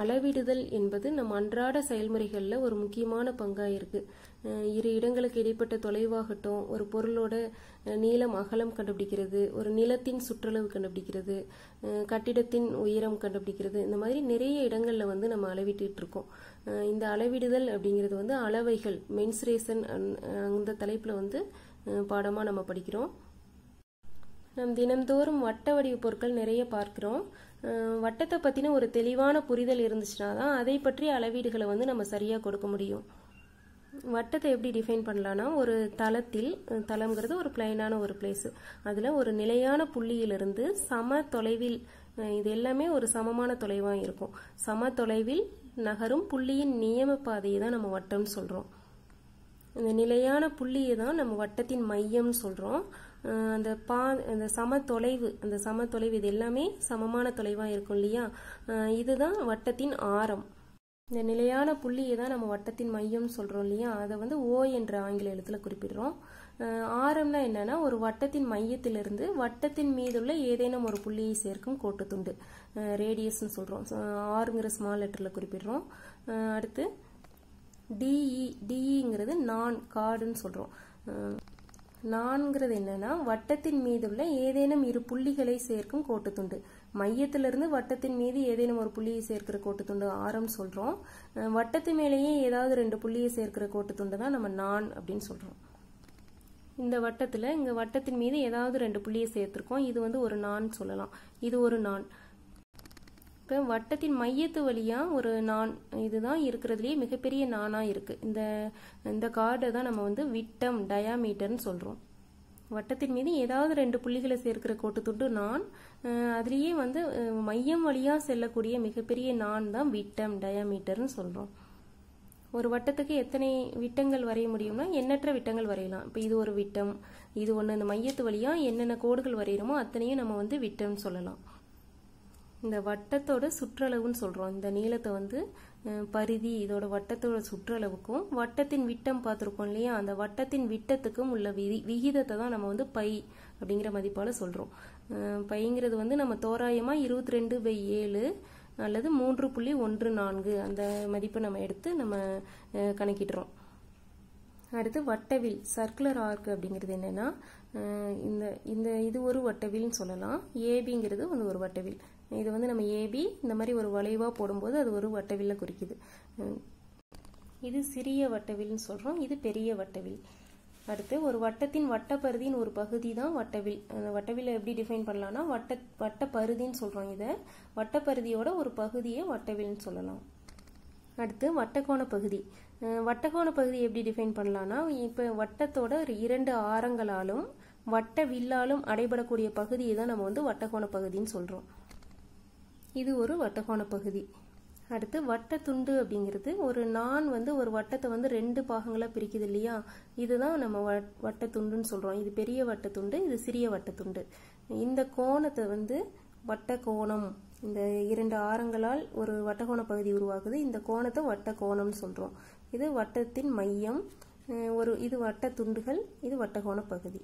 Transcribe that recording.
அளவிடுதல் என்பது நம் அன்றாட செயல்முறைகளில் ஒரு முக்கியமான பங்காக இருக்குது இரு இடங்களுக்கு இடைப்பட்ட தொலைவாகட்டும் ஒரு பொருளோட நீளம் அகலம் கண்டுபிடிக்கிறது ஒரு நிலத்தின் சுற்றளவு கண்டுபிடிக்கிறது கட்டிடத்தின் உயரம் கண்டுபிடிக்கிறது இந்த மாதிரி நிறைய இடங்களில் வந்து நம்ம அளவிட்டு இருக்கோம் இந்த அளவிடுதல் அப்படிங்கிறது வந்து அளவைகள் மென்சுரேஷன் அந்த தலைப்பில் வந்து பாடமாக நம்ம படிக்கிறோம் நம் தினம்தோறும் வட்ட வடிவு பொருட்கள் நிறைய பார்க்கிறோம் வட்டத்தை பற்றின ஒரு தெளிவான புரிதல் இருந்துச்சுன்னா தான் அதை பற்றி அளவீடுகளை வந்து நம்ம சரியாக கொடுக்க முடியும் வட்டத்தை எப்படி டிஃபைன் பண்ணலான்னா ஒரு தளத்தில் தளம்ங்கிறது ஒரு பிளைனான ஒரு பிளேஸு அதில் ஒரு நிலையான புள்ளியிலிருந்து சம தொலைவில் இது எல்லாமே ஒரு சமமான தொலைவாக இருக்கும் சம தொலைவில் நகரும் புள்ளியின் நியம பாதையை தான் நம்ம வட்டம்னு சொல்கிறோம் இந்த நிலையான புள்ளியை தான் நம்ம வட்டத்தின் மையம்னு சொல்கிறோம் அந்த பா அந்த சம தொலைவு அந்த சம தொலைவு இது எல்லாமே சமமான தொலைவாக இருக்கும் இல்லையா இதுதான் வட்டத்தின் ஆரம் இந்த நிலையான புள்ளியை தான் நம்ம வட்டத்தின் மையம்னு சொல்கிறோம் இல்லையா அதை வந்து ஓ என்ற ஆங்கில எழுத்தில் குறிப்பிடுறோம் ஆரம்னா என்னன்னா ஒரு வட்டத்தின் மையத்திலிருந்து வட்டத்தின் மீதுள்ள ஏதேனும் ஒரு புள்ளியை சேர்க்கும் கோட்டுத்துண்டு ரேடியஸ்னு சொல்கிறோம் ஆறுங்கிற ஸ்மால் லெட்டரில் குறிப்பிடுறோம் அடுத்து டிஇ டிஇங்கிறது e, e நான் காடுன்னு சொல்கிறோம் நான்கிறது என்னன்னா வட்டத்தின் மீது உள்ள ஏதேனும் இரு புள்ளிகளை சேர்க்கும் கோட்டு கோட்டுத்துண்டு மையத்திலிருந்து வட்டத்தின் மீது ஏதேனும் ஒரு புள்ளியை சேர்க்கிற கோட்டு துண்டு ஆரம் சொல்கிறோம் வட்டத்து மேலேயே ஏதாவது ரெண்டு புள்ளியை சேர்க்கிற கோட்டு துண்டு தான் நம்ம நான் அப்படின்னு சொல்கிறோம் இந்த வட்டத்தில் இங்கே வட்டத்தின் மீது ஏதாவது ரெண்டு புள்ளியை சேர்த்துருக்கோம் இது வந்து ஒரு நான் சொல்லலாம் இது ஒரு நான் இப்போ வட்டத்தின் மையத்து வழியாக ஒரு நான் இதுதான் இருக்கிறதுலேயே மிகப்பெரிய நானாக இருக்குது இந்த இந்த கார்டை தான் நம்ம வந்து விட்டம் டயாமீட்டர்னு சொல்கிறோம் வட்டத்தின் மீது ஏதாவது ரெண்டு புள்ளிகளை சேர்க்கிற கோட்டு துண்டு நான் அதுலேயே வந்து மையம் வழியாக செல்லக்கூடிய மிகப்பெரிய நான் தான் விட்டம் டயாமீட்டர்னு சொல்கிறோம் ஒரு வட்டத்துக்கு எத்தனை விட்டங்கள் வரைய முடியும்னா எண்ணற்ற விட்டங்கள் வரையலாம் இப்போ இது ஒரு விட்டம் இது ஒன்று இந்த மையத்து வழியாக என்னென்ன கோடுகள் வரைகிறோமோ அத்தனையும் நம்ம வந்து விட்டம்னு சொல்லலாம் இந்த வட்டத்தோட சுற்றளவுன்னு சொல்கிறோம் இந்த நீளத்தை வந்து பரிதி இதோட வட்டத்தோட சுற்றளவுக்கும் வட்டத்தின் விட்டம் பார்த்துருக்கோம் இல்லையா அந்த வட்டத்தின் விட்டத்துக்கும் உள்ள விகிதத்தை தான் நம்ம வந்து பை அப்படிங்கிற மதிப்பால் சொல்கிறோம் பைங்கிறது வந்து நம்ம தோராயமாக இருபத்தி ரெண்டு பை ஏழு அல்லது மூன்று புள்ளி ஒன்று நான்கு அந்த மதிப்பை நம்ம எடுத்து நம்ம கணக்கிடுறோம் அடுத்து வட்டவில் சர்க்குலர் ஆர்க் அப்படிங்கிறது என்னென்னா இந்த இந்த இது ஒரு வட்டவில்னு சொல்லலாம் ஏபிங்கிறது வந்து ஒரு வட்டவில் இது வந்து நம்ம ஏபி இந்த மாதிரி ஒரு வளைவாக போடும்போது அது ஒரு வட்டவில்லை குறிக்குது இது சிறிய வட்டவில்னு சொல்கிறோம் இது பெரிய வட்டவில் அடுத்து ஒரு வட்டத்தின் வட்டப்பருதியின் ஒரு பகுதி தான் வட்டவில் அந்த வட்டவில் எப்படி டிஃபைன் பண்ணலாம்னா வட்ட வட்டப்பருதின்னு சொல்கிறோம் இதை வட்டப்பருதியோட ஒரு பகுதியை வட்டவில்னு சொல்லலாம் அடுத்து வட்டக்கோண பகுதி வட்டக்கோண பகுதி எப்படி டிஃபைன் பண்ணலான்னா இப்போ வட்டத்தோட இரண்டு ஆரங்களாலும் வட்ட வில்லாலும் அடைபடக்கூடிய பகுதியை தான் நம்ம வந்து வட்டக்கோண பகுதின்னு சொல்கிறோம் இது ஒரு வட்டக்கோண பகுதி அடுத்து வட்ட துண்டு அப்படிங்கிறது ஒரு நான் வந்து ஒரு வட்டத்தை வந்து ரெண்டு பாகங்களாக பிரிக்குது இல்லையா இதுதான் நம்ம வட்ட துண்டுன்னு சொல்கிறோம் இது பெரிய வட்ட துண்டு இது சிறிய வட்ட துண்டு இந்த கோணத்தை வந்து வட்ட கோணம் இந்த இரண்டு ஆரங்களால் ஒரு வட்டகோண பகுதி உருவாகுது இந்த கோணத்தை வட்ட கோணம்னு சொல்கிறோம் இது வட்டத்தின் மையம் ஒரு இது வட்ட துண்டுகள் இது வட்டகோண பகுதி